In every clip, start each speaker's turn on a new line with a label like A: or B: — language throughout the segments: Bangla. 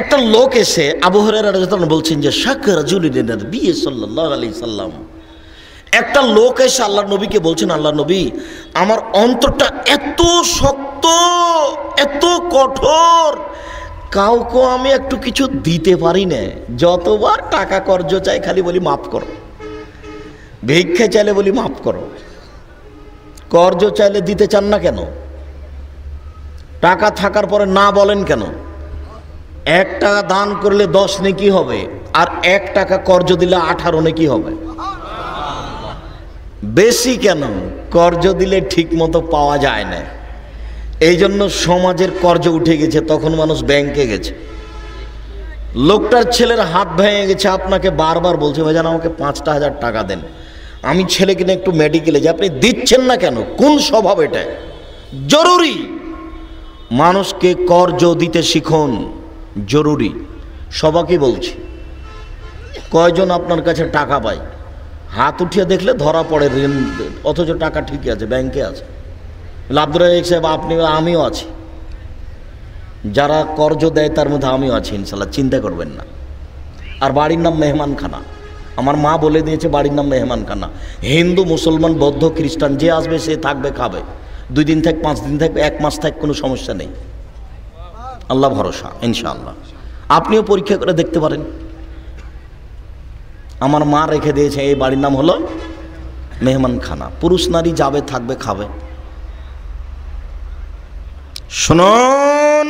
A: একটা লোক এসে আবহরের বলছেন যে শাকর বিয়ে সাল্লাহ সাল্লাম একটা লোক এসে আল্লাহ নবীকে বলছেন আল্লাহ নবী আমার অন্তরটা এত শক্ত এত কঠোর কাউকে আমি একটু কিছু দিতে পারি না যতবার টাকা কর্জ চাই খালি বলি মাফ করো ভিক্ষা চাইলে বলি মাফ করো কর্জ চাইলে দিতে চান না কেন টাকা থাকার পরে না বলেন কেন এক টাকা দান করলে দশ নেকি হবে আর এক টাকা কর্জ দিলে আঠারো নেকি হবে বেশি কেন কর্জ দিলে ঠিক মতো পাওয়া যায় না এই জন্য সমাজের কর্জ উঠে গেছে তখন মানুষ ব্যাংকে গেছে লোকটার ছেলের হাত ভেঙে গেছে আপনাকে বারবার বলছে ভাই যেন আমাকে পাঁচটা হাজার টাকা দেন আমি ছেলে কিনে একটু মেডিকেলে যে আপনি দিচ্ছেন না কেন কোন স্বভাব এটা জরুরি মানুষকে কর্জ দিতে শিখুন জরুরি সবাকে বলছি কয়জন আপনার কাছে টাকা পায় হাত উঠিয়ে দেখলে ধরা পড়ে ঋণ অথচ টাকা ঠিকই আছে ব্যাংকে আছে আব্দুর সাহেব আপনি আমিও আছি যারা কর্জ দেয় তার মধ্যে আমিও আছি ইনশাল্লাহ চিন্তা করবেন না আর বাড়ির নাম মেহমানখানা আমার মা বলে দিয়েছে বাড়ির নাম মেহমানখানা হিন্দু মুসলমান বৌদ্ধ খ্রিস্টান যে আসবে সে থাকবে খাবে দুই দিন থাক পাঁচ দিন থাক এক মাস থাক কোনো সমস্যা নেই আল্লাহ ভরসা ইনশাআল্লাহ আপনিও পরীক্ষা করে দেখতে পারেন আমার মা রেখে দিয়েছে এই বাড়ির নাম হলো মেহমানখানা পুরুষ নারী যাবে থাকবে খাবে শুনুন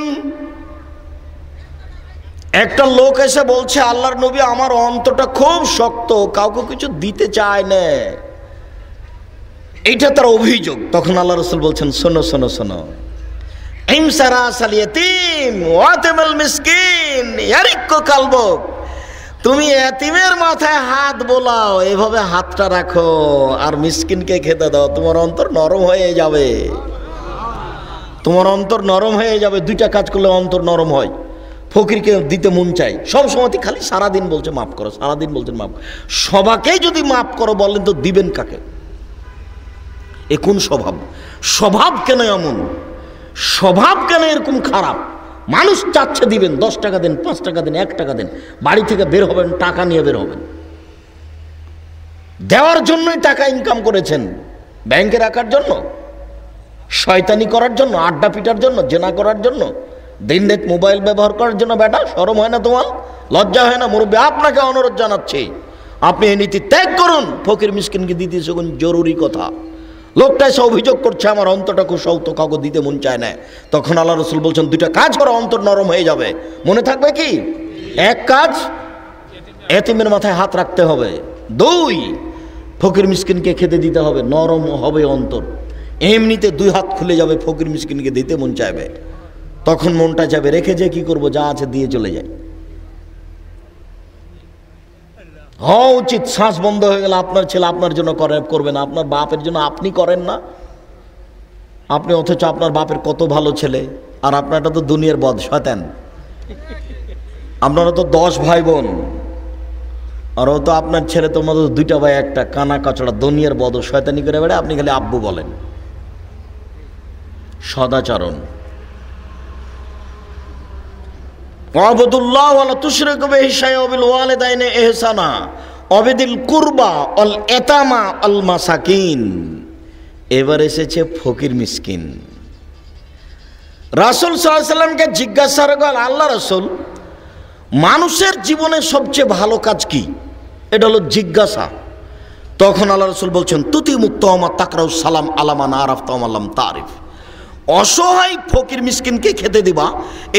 A: একটা লোক এসে বলছে আল্লাহর নবী আমার অন্তটা খুব শক্ত কাউকে কিছু দিতে চায় না এইটা তার অভিযোগ তখন আল্লাহ রসুল বলছেন শোনো শোনো শোনো তুমি এতিমের মাথায় হাত বোলাও এভাবে হাতটা রাখো আর মিসকিনকে খেতে দাও তোমার অন্তর নরম হয়ে যাবে তোমার অন্তর নরম হয়ে যাবে দুইটা কাজ করলে অন্তর নরম হয় ফকিরকে দিতে মন চাই সব সময় খালি সারাদিন বলছে মাফ করো সারাদিন বলছেন মাফ সবাকে যদি মাফ করো বলেন তো দিবেন কাকে এ কোন স্বভাব স্বভাব কেন এমন স্বভাব কেন এরকম খারাপ মানুষ চাচ্ছে দিবেন দশ টাকা দেন পাঁচ টাকা দেন এক টাকা দেন বাড়ি থেকে বের হবেন টাকা নিয়ে বের হবেন দেওয়ার জন্যই টাকা ইনকাম করেছেন ব্যাংকে রাখার জন্য শয়তানি করার জন্য আড্ডা পিটার জন্য জেনা করার জন্য দিন দিনরাত মোবাইল ব্যবহার করার জন্য বেটা সরম হয় না তোমার লজ্জা হয় না মুরব্বী আপনাকে অনুরোধ জানাচ্ছি আপনি এই নীতি ত্যাগ করুন ফকির মিসকিনকে দিতেছে জরুরি কথা লোকটা এসে অভিযোগ করছে আমার অন্তরটা খুব শক্ত কাগজ দিতে মন চায় না তখন আল্লাহ রসুল বলছেন দুইটা কাজ করো অন্তর নরম হয়ে যাবে মনে থাকবে কি এক কাজ এতিমের মাথায় হাত রাখতে হবে দুই ফকির মিসকিনকে খেতে দিতে হবে নরম হবে অন্তর এমনিতে দুই হাত খুলে যাবে ফকির মিসকিনকে দিতে মন চাইবে তখন মনটা যাবে রেখে যে কি করব যা আছে দিয়ে চলে যায় হওয়া উচিত শ্বাস বন্ধ হয়ে গেলে আপনার ছেলে আপনার জন্য করে করবে না আপনার বাপের জন্য আপনি করেন না আপনি অথচ আপনার বাপের কত ভালো ছেলে আর আপনারটা তো দুনিয়ার বদ শতেন আপনারা তো দশ ভাই বোন আর ও তো আপনার ছেলে তোমার মতো দুইটা ভাই একটা কানা কাচড়া দুনিয়ার বদ শয়তানি করে বেড়ে আপনি খালি আব্বু বলেন সদাচরণ কুরবা অল এতামা এবার এসেছে ফকির জিজ্ঞাসা আল্লাহ মানুষের জীবনে সবচেয়ে ভালো কাজ কি এটা হলো জিজ্ঞাসা তখন আল্লাহ রসুল বলছেন তুতি মুক্ত আমার তাকরাউ সালাম আলামান আরফ তাম আল্লাম তারিফ অসহায় ফকির মিসকিনকে খেতে দিবা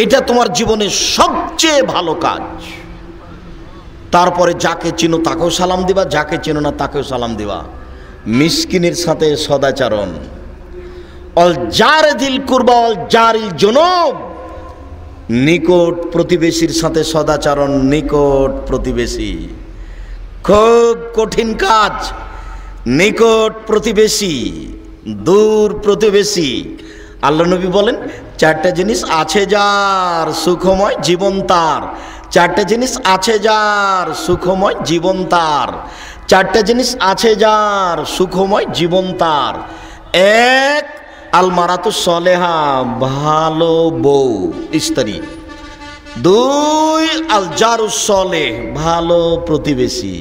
A: এটা তোমার জীবনের সবচেয়ে ভালো কাজ তারপরে যাকে চিনো তাকেও সালাম দিবা যাকে চিনো না তাকেও সালাম দিবা মিসকিনের সাথে সদাচরণ অল যার দিল করবা অল যার জনব নিকট প্রতিবেশীর সাথে সদাচরণ নিকট প্রতিবেশী খুব কঠিন কাজ নিকট প্রতিবেশী দূর প্রতিবেশী আল্লাহ নবী বলেন চারটা জিনিস আছে যার সুখময় জীবন তার চারটা জিনিস আছে যার সুখময় জীবন তার চারটা জিনিস আছে যার সুখময় জীবন তার এক আলমারাতু সলেহা ভালো বউ স্ত্রী দুই আল জারু সলে ভালো প্রতিবেশী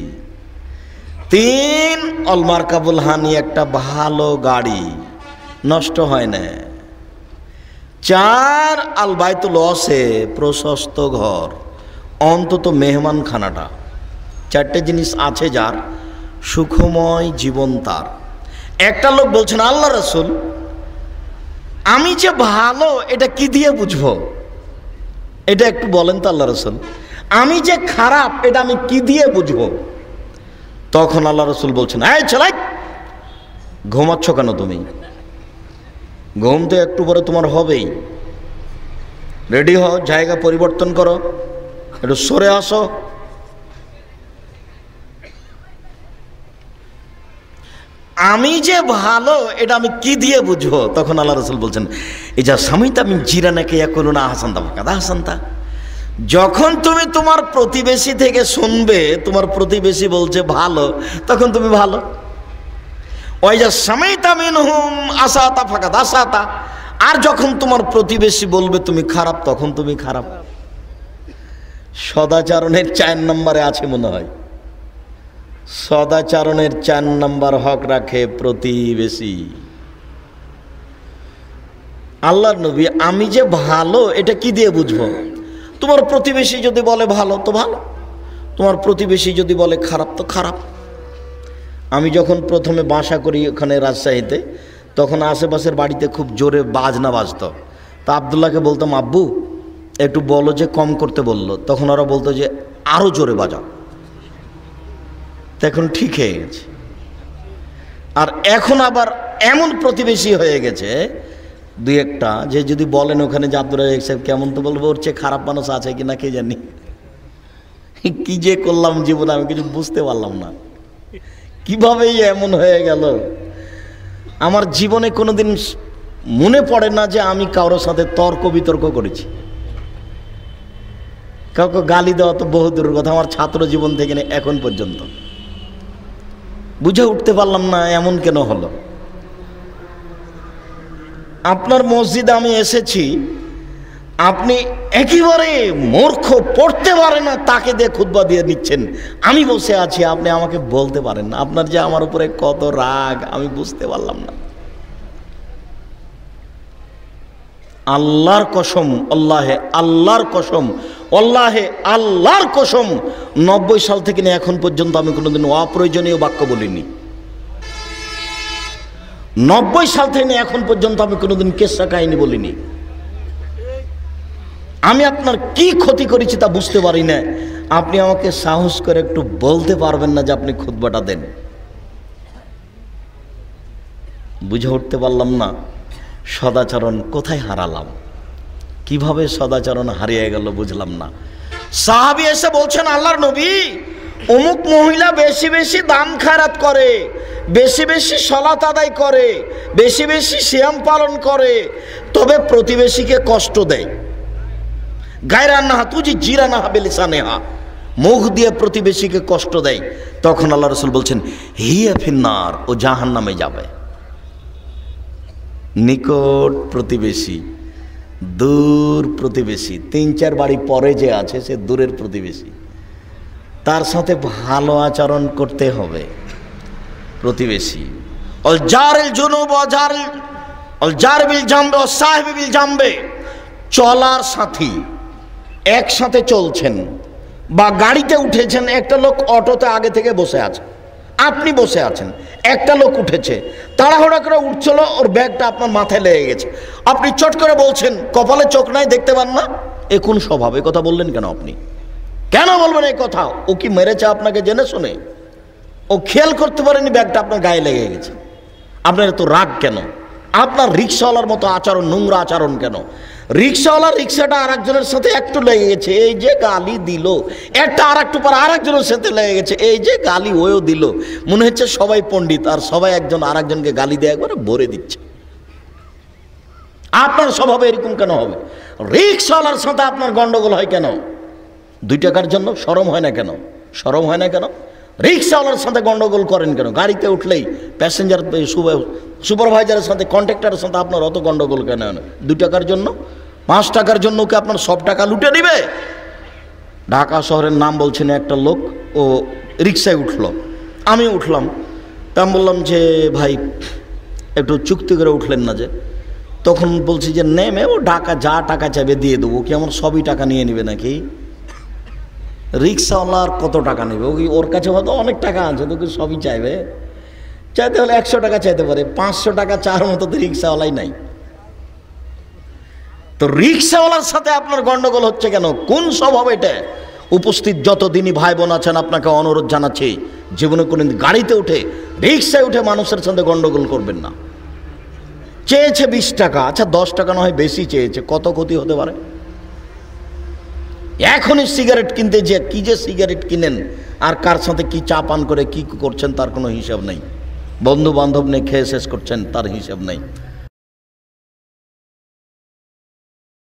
A: তিন অলমার কাবুল হানি একটা ভালো গাড়ি নষ্ট হয় না চার আল বায়তুল অসে প্রশস্ত ঘর অন্তত মেহমানখানাটা চারটে জিনিস আছে যার সুখময় জীবন তার একটা লোক বলছেন আল্লাহ রসুল আমি যে ভালো এটা কি দিয়ে বুঝবো এটা একটু বলেন তো আল্লাহ রসুল আমি যে খারাপ এটা আমি কি দিয়ে বুঝবো তখন আল্লাহ রসুল বলছেন হ্যাঁ চলাই ঘুমাচ্ছ কেন তুমি ঘুম তো একটু পরে তোমার হবেই রেডি হও জায়গা পরিবর্তন করো একটু সরে আসো আমি যে ভালো এটা আমি কি দিয়ে বুঝবো তখন আল্লাহ রসুল বলছেন এই যা তো আমি জিরা নাকি ইয়া করুন আহসান্তা কাদা হাসান্তা যখন তুমি তোমার প্রতিবেশী থেকে শুনবে তোমার প্রতিবেশী বলছে ভালো তখন তুমি ভালো ওই যা সামাইতা মিনহুম আসাতা ফাঁকাত আসাতা আর যখন তোমার প্রতিবেশী বলবে তুমি খারাপ তখন তুমি খারাপ সদাচারণের চার নম্বরে আছে মনে হয় সদাচারণের চার নম্বর হক রাখে প্রতিবেশী আল্লাহ নবী আমি যে ভালো এটা কি দিয়ে বুঝবো তোমার প্রতিবেশী যদি বলে ভালো তো ভালো তোমার প্রতিবেশী যদি বলে খারাপ তো খারাপ আমি যখন প্রথমে বাসা করি ওখানে রাজশাহীতে তখন আশেপাশের বাড়িতে খুব জোরে বাজনা বাজত তা আবদুল্লাহকে বলতাম আব্বু একটু বলো যে কম করতে বলল তখন ওরা বলতো যে আরও জোরে বাজাও তখন ঠিক হয়ে গেছে আর এখন আবার এমন প্রতিবেশী হয়ে গেছে দুই একটা যে যদি বলেন ওখানে যে আব্দুল সাহেব কেমন তো বলবো ওর চেয়ে খারাপ মানুষ আছে কি না কে জানি কি যে করলাম জীবনে আমি কিছু বুঝতে পারলাম না কিভাবে এমন হয়ে গেল আমার জীবনে কোনোদিন মনে পড়ে না যে আমি কারোর সাথে তর্ক বিতর্ক করেছি কাউকে গালি দেওয়া তো দূরের কথা আমার ছাত্র জীবন থেকে এখন পর্যন্ত বুঝে উঠতে পারলাম না এমন কেন হলো আপনার মসজিদে আমি এসেছি আপনি একেবারে মূর্খ পড়তে পারে না তাকে দিয়ে খুদবা দিয়ে নিচ্ছেন আমি বসে আছি আপনি আমাকে বলতে পারেন না আপনার যে আমার উপরে কত রাগ আমি বুঝতে পারলাম না আল্লাহর কসম আল্লাহে আল্লাহর কসম আল্লাহে আল্লাহর কসম নব্বই সাল থেকে নিয়ে এখন পর্যন্ত আমি কোনোদিন অপ্রয়োজনীয় বাক্য বলিনি নব্বই সাল থেকে এখন পর্যন্ত আমি কোনোদিন কেসা কাহিনী বলিনি আমি আপনার কি ক্ষতি করেছি তা বুঝতে পারি না আপনি আমাকে সাহস করে একটু বলতে পারবেন না যে আপনি বাটা দেন বুঝে উঠতে পারলাম না সদাচরণ কোথায় হারালাম কিভাবে সদাচরণ হারিয়ে গেল বুঝলাম না সাহাবি এসে বলছেন আল্লাহর নবী অমুক মহিলা বেশি বেশি দাম খারাত করে বেশি বেশি সলাত আদায় করে বেশি বেশি শ্যাম পালন করে তবে প্রতিবেশীকে কষ্ট দেয় গায়রা তুই তুজি জিরা নাহা বেলিসা নেহা মুখ দিয়ে প্রতিবেশীকে কষ্ট দেয় তখন আল্লাহ রসুল বলছেন হিয়া ফিন্নার ও জাহান নামে যাবে নিকট প্রতিবেশী দূর প্রতিবেশী তিন চার বাড়ি পরে যে আছে সে দূরের প্রতিবেশী তার সাথে ভালো আচরণ করতে হবে প্রতিবেশী অল জারেল জুনুব অজারেল অল যার বিল জামবে ও সাহেব বিল জামবে চলার সাথী একসাথে চলছেন বা গাড়িতে উঠেছেন একটা লোক অটোতে আগে থেকে বসে আছে আপনি বসে আছেন একটা লোক উঠেছে তাড়াহুড়া করে উঠছিল ওর ব্যাগটা আপনার মাথায় লেগে গেছে আপনি চট করে বলছেন কপালে চোখ নাই দেখতে পান না এ কোন স্বভাব কথা বললেন কেন আপনি কেন বলবেন এই কথা ও কি মেরেছে আপনাকে জেনে শুনে ও খেয়াল করতে পারেনি ব্যাগটা আপনার গায়ে লেগে গেছে আপনার এত রাগ কেন আপনার রিক্সাওয়ালার মতো আচরণ নোংরা আচরণ কেন রিক্সাওয়ালা রিক্সাটা আর একজনের সাথে একটু লেগে গেছে এই যে গালি দিল একটা আর একটু পর আর একজনের সাথে লেগে গেছে এই যে গালি ওয়েও দিল মনে হচ্ছে সবাই পণ্ডিত আর সবাই একজন আর একজনকে গালি দেয় একবারে ভরে দিচ্ছে আপনার স্বভাবে এরকম কেন হবে রিক্সাওয়ালার সাথে আপনার গন্ডগোল হয় কেন দুই টাকার জন্য সরম হয় না কেন সরম হয় না কেন রিক্সাওয়ালার সাথে গণ্ডগোল করেন কেন গাড়িতে উঠলেই প্যাসেঞ্জার সুপারভাইজারের সাথে কন্ট্রাক্টারের সাথে আপনার অত গণ্ডগোল কেন দু টাকার জন্য পাঁচ টাকার জন্য কি আপনার সব টাকা লুটে নিবে ঢাকা শহরের নাম বলছেন একটা লোক ও রিক্সায় উঠলো আমি উঠলাম তা বললাম যে ভাই একটু চুক্তি করে উঠলেন না যে তখন বলছি যে নেমে ও ঢাকা যা টাকা চাইবে দিয়ে দেবো কি আমার সবই টাকা নিয়ে নেবে নাকি রিক্সাওয়ালার কত টাকা নেবে ওই ওর কাছে হয়তো অনেক টাকা আছে তোকে সবই চাইবে চাইতে হলে একশো টাকা চাইতে পারে পাঁচশো টাকা চার মতো তো রিক্সাওয়ালাই নাই তো রিক্সাওয়ালার সাথে আপনার গন্ডগোল হচ্ছে কেন কোন স্বভাব এটা উপস্থিত যত দিনই ভাই বোন আছেন আপনাকে অনুরোধ জানাচ্ছি জীবনে কোনো গাড়িতে উঠে রিক্সায় উঠে মানুষের সাথে গন্ডগোল করবেন না চেয়েছে বিশ টাকা আচ্ছা দশ টাকা না হয় বেশি চেয়েছে কত ক্ষতি হতে পারে এখনই সিগারেট কিনতে যে কী যে সিগারেট কিনেন আর কার সাথে কি চা পান করে কি করছেন তার কোনো হিসাব নেই বন্ধু বান্ধব নিয়ে খেয়ে শেষ করছেন তার হিসাব নেই